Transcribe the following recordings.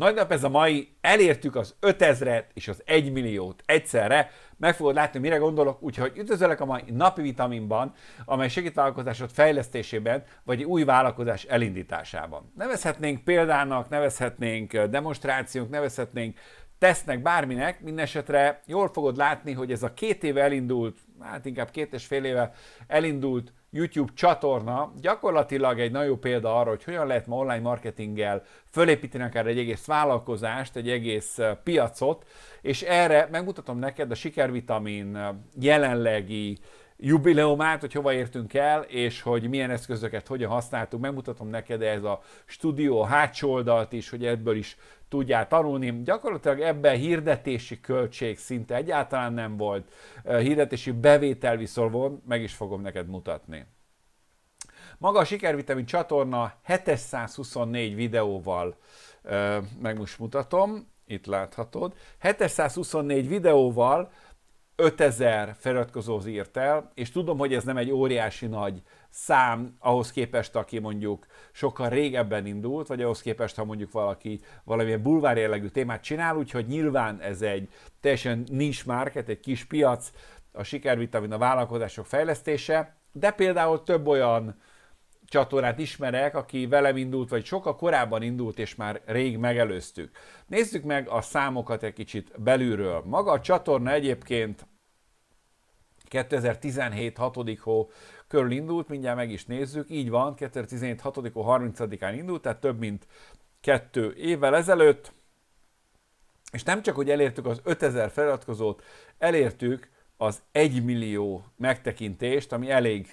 Nagy nap ez a mai, elértük az 5000-et és az 1 milliót egyszerre, meg fogod látni, mire gondolok, úgyhogy üdvözöllek a mai napi vitaminban, amely segít vállalkozásod fejlesztésében, vagy új vállalkozás elindításában. Nevezhetnénk példának, nevezhetnénk demonstrációnk, nevezhetnénk tesznek bárminek, minden esetre jól fogod látni, hogy ez a két éve elindult, hát inkább két és fél éve elindult YouTube csatorna gyakorlatilag egy nagyon jó példa arra, hogy hogyan lehet ma online marketinggel fölépíteni akár egy egész vállalkozást, egy egész piacot, és erre megmutatom neked a Sikervitamin jelenlegi jubileumát, hogy hova értünk el, és hogy milyen eszközöket hogyan használtuk. Megmutatom neked ez a stúdió a hátsó oldalt is, hogy ebből is tudjál tanulni. Gyakorlatilag ebben hirdetési költség szinte egyáltalán nem volt, hirdetési bevétel viszont volt, meg is fogom neked mutatni. Maga a Sikervitamin csatorna 724 videóval, meg most mutatom, itt láthatod, 724 videóval 5000 feliratkozóz írt el, és tudom, hogy ez nem egy óriási nagy szám ahhoz képest, aki mondjuk sokkal régebben indult, vagy ahhoz képest, ha mondjuk valaki valamilyen bulvár jellegű témát csinál, úgyhogy nyilván ez egy teljesen nincs market, egy kis piac, a sikervitamin, a vállalkozások fejlesztése, de például több olyan csatornát ismerek, aki velem indult, vagy sokkal korábban indult, és már rég megelőztük. Nézzük meg a számokat egy kicsit belülről. Maga a csatorna egyébként 2017 6. hó körül indult, mindjárt meg is nézzük, így van, 2017 6. hó 30-án indult, tehát több mint kettő évvel ezelőtt, és nem csak, hogy elértük az 5000 feliratkozót, elértük az 1 millió megtekintést, ami elég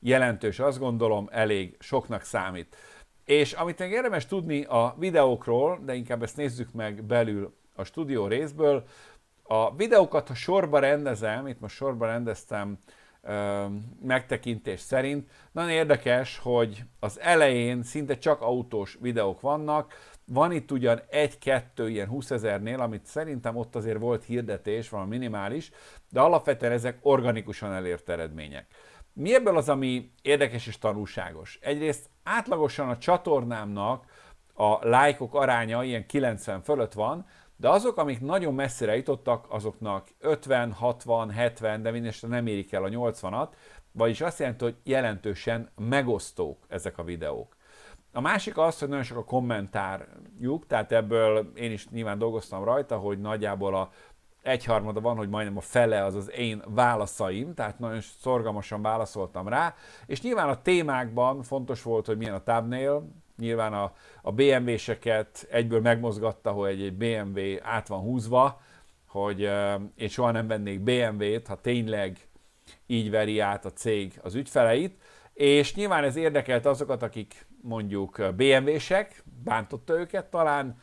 jelentős, azt gondolom, elég soknak számít. És amit még érdemes tudni a videókról, de inkább ezt nézzük meg belül a stúdió részből, a videókat, ha sorba rendezem, itt most sorba rendeztem megtekintés szerint, nagyon érdekes, hogy az elején szinte csak autós videók vannak, van itt ugyan egy-kettő ilyen 20 ezernél, amit szerintem ott azért volt hirdetés, van minimális, de alapvetően ezek organikusan elért eredmények. Mi ebből az, ami érdekes és tanulságos? Egyrészt átlagosan a csatornámnak a lájkok aránya ilyen 90 fölött van, de azok, amik nagyon messzire jutottak, azoknak 50, 60, 70, de mindenesetre nem érik el a 80-at, vagyis azt jelenti, hogy jelentősen megosztók ezek a videók. A másik az, hogy nagyon sok a kommentárjuk, tehát ebből én is nyilván dolgoztam rajta, hogy nagyjából a egyharmada van, hogy majdnem a fele az az én válaszaim, tehát nagyon szorgalmasan válaszoltam rá, és nyilván a témákban fontos volt, hogy milyen a thumbnail, nyilván a, a BMW-seket egyből megmozgatta, hogy egy, egy BMW át van húzva, hogy uh, én soha nem vennék BMW-t, ha tényleg így veri át a cég az ügyfeleit, és nyilván ez érdekelt azokat, akik mondjuk BMW-sek, bántotta őket talán,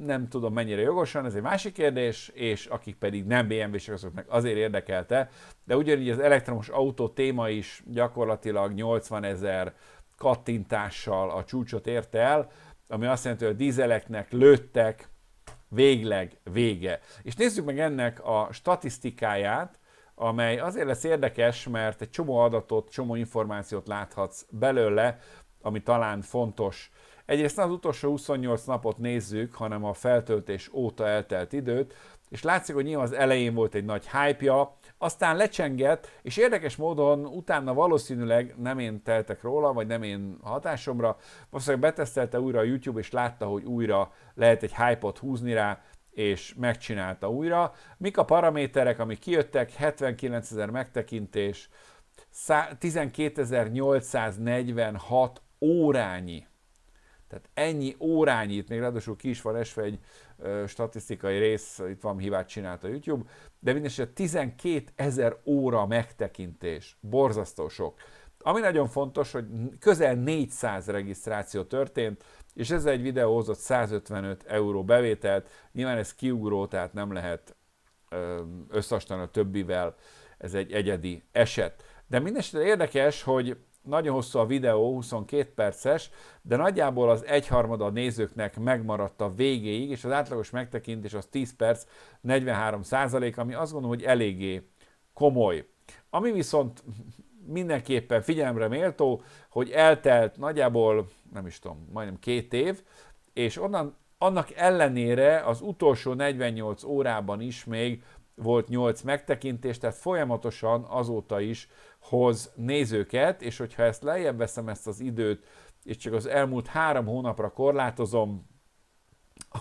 nem tudom mennyire jogosan, ez egy másik kérdés, és akik pedig nem BMW-sek, azoknak azért érdekelte, de ugyanígy az elektromos autó téma is gyakorlatilag 80 ezer kattintással a csúcsot érte el, ami azt jelenti, hogy a dízeleknek lőttek, végleg vége. És nézzük meg ennek a statisztikáját, amely azért lesz érdekes, mert egy csomó adatot, csomó információt láthatsz belőle, ami talán fontos. Egyrészt nem az utolsó 28 napot nézzük, hanem a feltöltés óta eltelt időt, és látszik, hogy nyilván az elején volt egy nagy hype-ja, aztán lecsengett, és érdekes módon utána valószínűleg nem én teltek róla, vagy nem én hatásomra, valószínűleg betesztelte újra a YouTube, és látta, hogy újra lehet egy hype-ot húzni rá, és megcsinálta újra. Mik a paraméterek, amik kijöttek? 79 ezer megtekintés, 12.846 órányi tehát ennyi órányit, még ráadásul ki is van esve egy ö, statisztikai rész, itt van hibát csinált a YouTube, de mindenesetre 12 ezer óra megtekintés, borzasztó sok. Ami nagyon fontos, hogy közel 400 regisztráció történt, és ez egy videó hozott 155 euró bevételt, nyilván ez kiugró, tehát nem lehet összehasonlítani a többivel, ez egy egyedi eset. De mindenesetre érdekes, hogy nagyon hosszú a videó, 22 perces, de nagyjából az egyharmada a nézőknek megmaradt a végéig, és az átlagos megtekintés az 10 perc, 43 százalék, ami azt gondolom, hogy eléggé komoly. Ami viszont mindenképpen figyelemre méltó, hogy eltelt nagyjából, nem is tudom, majdnem két év, és onnan annak ellenére az utolsó 48 órában is még volt 8 megtekintés, tehát folyamatosan azóta is hoz nézőket, és hogyha ezt lejjebb veszem ezt az időt, és csak az elmúlt három hónapra korlátozom,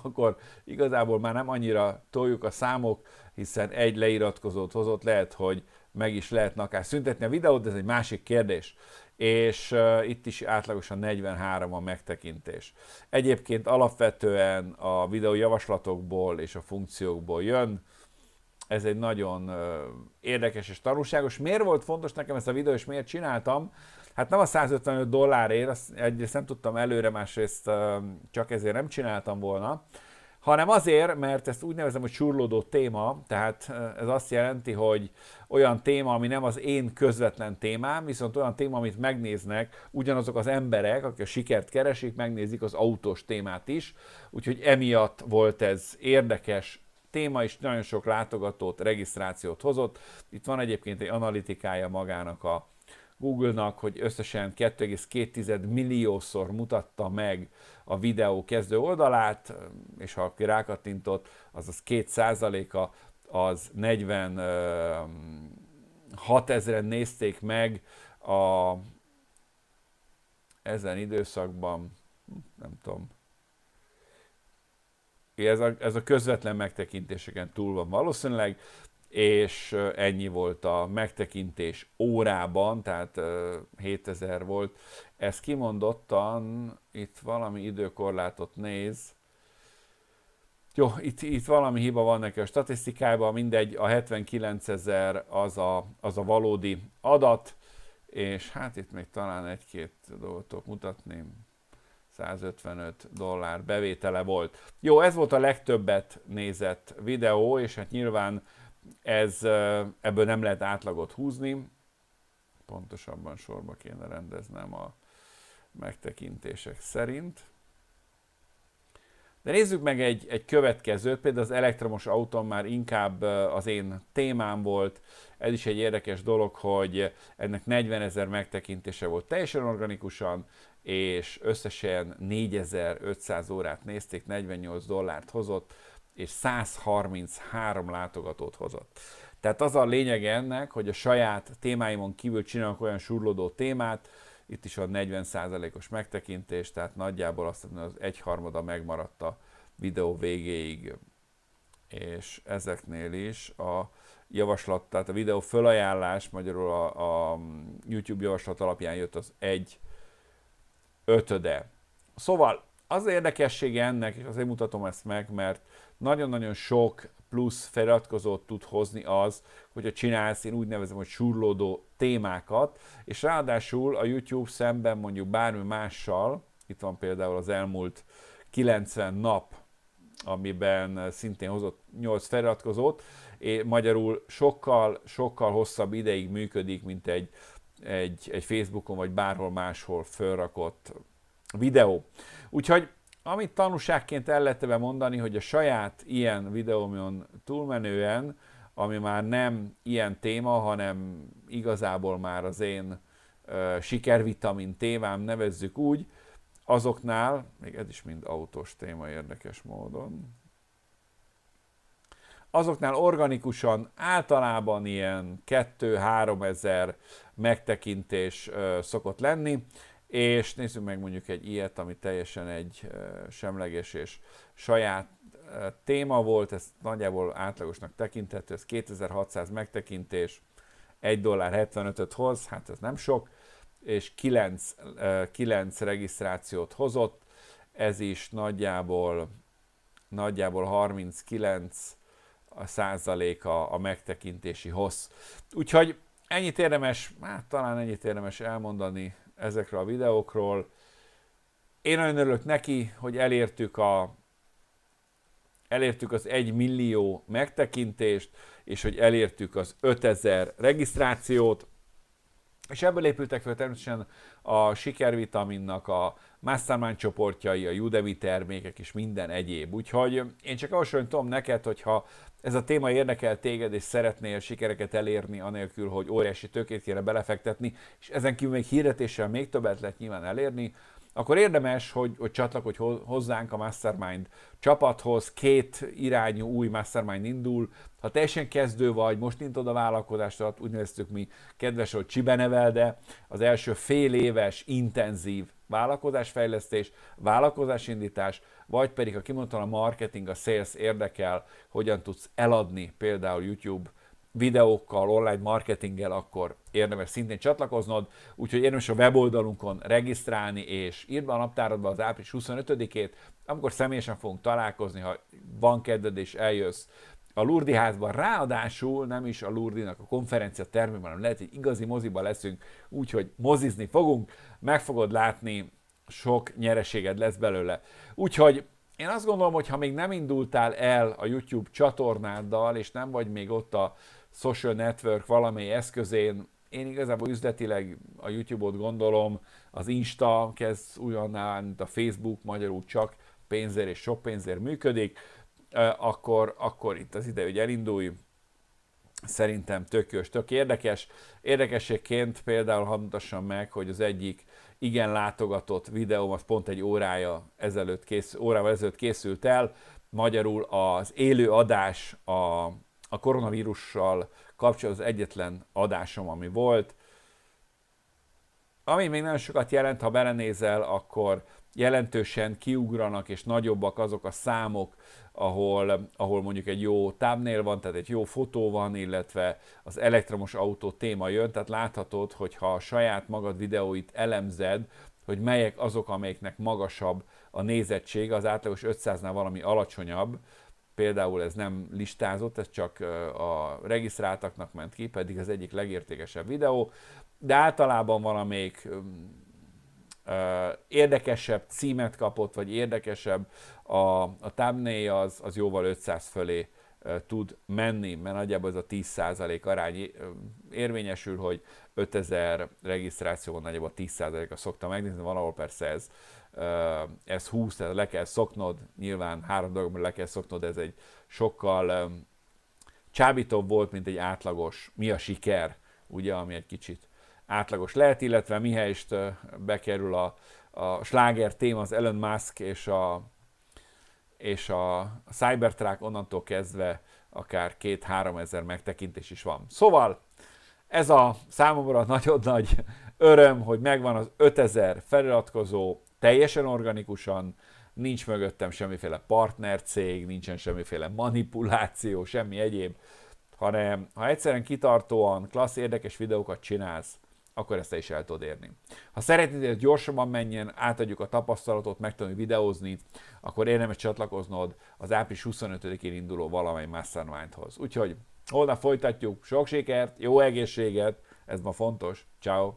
akkor igazából már nem annyira toljuk a számok, hiszen egy leiratkozót hozott, lehet, hogy meg is lehetne akár szüntetni a videót, de ez egy másik kérdés. És uh, itt is átlagosan 43 a megtekintés. Egyébként alapvetően a videó javaslatokból és a funkciókból jön, ez egy nagyon érdekes és tanulságos. Miért volt fontos nekem ezt a videó, és miért csináltam? Hát nem a 155 dollárért, azt egyrészt nem tudtam előre, másrészt csak ezért nem csináltam volna, hanem azért, mert ezt úgy nevezem, hogy surlódó téma, tehát ez azt jelenti, hogy olyan téma, ami nem az én közvetlen témám, viszont olyan téma, amit megnéznek ugyanazok az emberek, akik a sikert keresik, megnézik az autós témát is, úgyhogy emiatt volt ez érdekes, téma is nagyon sok látogatót, regisztrációt hozott. Itt van egyébként egy analitikája magának a Google-nak, hogy összesen 2,2 milliószor mutatta meg a videó kezdő oldalát, és ha aki rákattintott, az 2%-a, az 46 ezeren nézték meg a ezen időszakban, nem tudom, ez a, ez a közvetlen megtekintéseken túl van valószínűleg, és ennyi volt a megtekintés órában, tehát 7000 volt. Ez kimondottan, itt valami időkorlátot néz, jó, itt, itt valami hiba van neki a statisztikában, mindegy, a 79000 az a, az a valódi adat, és hát itt még talán egy-két dolgot mutatni. 155 dollár bevétele volt. Jó, ez volt a legtöbbet nézett videó, és hát nyilván ez, ebből nem lehet átlagot húzni. Pontosabban sorba kéne rendeznem a megtekintések szerint. De nézzük meg egy, egy következőt, például az elektromos autó már inkább az én témám volt, ez is egy érdekes dolog, hogy ennek 40 ezer megtekintése volt teljesen organikusan, és összesen 4500 órát nézték, 48 dollárt hozott, és 133 látogatót hozott. Tehát az a lényeg ennek, hogy a saját témáimon kívül csinálok olyan surlódó témát, itt is a 40%-os megtekintés, tehát nagyjából azt mondom, az egyharmada megmaradt a videó végéig. És ezeknél is a javaslat, tehát a videó fölajánlás, magyarul a, a YouTube javaslat alapján jött az egy ötöde. Szóval az érdekessége ennek, és azért mutatom ezt meg, mert nagyon-nagyon sok plusz feliratkozót tud hozni az, hogyha csinálsz, én úgy nevezem, hogy surlódó témákat, és ráadásul a YouTube szemben mondjuk bármi mással, itt van például az elmúlt 90 nap, amiben szintén hozott 8 feliratkozót, és magyarul sokkal, sokkal hosszabb ideig működik, mint egy, egy, egy Facebookon vagy bárhol máshol felrakott videó. Úgyhogy amit tanúságként el lehet mondani, hogy a saját ilyen videómon túlmenően, ami már nem ilyen téma, hanem igazából már az én ö, sikervitamin témám, nevezzük úgy, azoknál, még ez is mind autós téma érdekes módon, azoknál organikusan általában ilyen 2-3 ezer megtekintés ö, szokott lenni. És nézzük meg mondjuk egy ilyet, ami teljesen egy semleges és saját téma volt, ez nagyjából átlagosnak tekinthető, ez 2600 megtekintés, 1 dollár 75-öt hoz, hát ez nem sok, és 9, 9 regisztrációt hozott, ez is nagyjából, nagyjából 39 százaléka a megtekintési hossz. Úgyhogy ennyit érdemes, hát talán ennyit érdemes elmondani ezekre a videókról. Én nagyon örülök neki, hogy elértük a elértük az 1 millió megtekintést, és hogy elértük az 5000 regisztrációt, és ebből épültek fel természetesen a sikervitaminnak a mastermind csoportjai, a Udemy termékek és minden egyéb. Úgyhogy én csak tudom neked, hogyha ez a téma érdekel téged, és szeretnél sikereket elérni, anélkül, hogy óriási tökét kéne belefektetni, és ezen kívül még hirdetéssel még többet lehet nyilván elérni, akkor érdemes, hogy, hogy csatlakodj hozzánk a Mastermind csapathoz, két irányú új Mastermind indul, ha teljesen kezdő vagy, most nyitod a vállalkozást, úgy néztük mi, kedves, hogy Csibe de az első fél éves intenzív vállalkozásfejlesztés, vállalkozásindítás, vagy pedig, ha kimondtam, a marketing, a sales érdekel, hogyan tudsz eladni például YouTube videókkal, online marketinggel, akkor érdemes szintén csatlakoznod, úgyhogy érdemes a weboldalunkon regisztrálni, és írd be a naptáradba az április 25-ét, amikor személyesen fogunk találkozni, ha van kedved és eljössz a Lurdi házban, ráadásul nem is a Lurdinak a konferencia termében, hanem lehet, hogy igazi moziba leszünk, úgyhogy mozizni fogunk, meg fogod látni, sok nyereséged lesz belőle. Úgyhogy én azt gondolom, hogy ha még nem indultál el a YouTube csatornáddal, és nem vagy még ott a social network valamely eszközén, én igazából üzletileg a YouTube-ot gondolom, az Insta kezd ugyanán, mint a Facebook magyarul csak pénzért és sok pénzért működik, akkor, akkor itt az ide, hogy elindulj, szerintem tök jó, tök érdekes. Érdekességként például hadd meg, hogy az egyik igen látogatott videóm az pont egy órája ezelőtt kész, órával ezelőtt készült el, magyarul az élő adás a a koronavírussal kapcsolatban az egyetlen adásom, ami volt. Ami még nem sokat jelent, ha belenézel, akkor jelentősen kiugranak és nagyobbak azok a számok, ahol, ahol mondjuk egy jó tábnél van, tehát egy jó fotó van, illetve az elektromos autó téma jön, tehát láthatod, hogy ha a saját magad videóit elemzed, hogy melyek azok, amelyeknek magasabb a nézettség, az átlagos 500-nál valami alacsonyabb, például ez nem listázott, ez csak a regisztráltaknak ment ki, pedig az egyik legértékesebb videó, de általában valamelyik érdekesebb címet kapott, vagy érdekesebb a, a thumbnail az, az jóval 500 fölé tud menni, mert nagyjából ez a 10% arány érvényesül, hogy 5000 regisztráció van, nagyjából 10%-a szokta megnézni, valahol persze ez ez 20, tehát le kell szoknod, nyilván három dologban le kell szoknod, ez egy sokkal csábítóbb volt, mint egy átlagos mi a siker, ugye, ami egy kicsit átlagos lehet, illetve mihelyest bekerül a, a sláger téma, az Elon Musk és a, és a Cybertruck onnantól kezdve akár két-három ezer megtekintés is van. Szóval ez a számomra nagyon nagy öröm, hogy megvan az 5000 feliratkozó, teljesen organikusan, nincs mögöttem semmiféle partnercég, nincsen semmiféle manipuláció, semmi egyéb, hanem ha egyszerűen kitartóan klassz érdekes videókat csinálsz, akkor ezt te is el tudod érni. Ha szeretnéd, hogy gyorsabban menjen, átadjuk a tapasztalatot, megtanulj videózni, akkor érdemes csatlakoznod az április 25-én induló valamely mastermindhoz. Úgyhogy holnap folytatjuk, sok sikert, jó egészséget, ez ma fontos, ciao.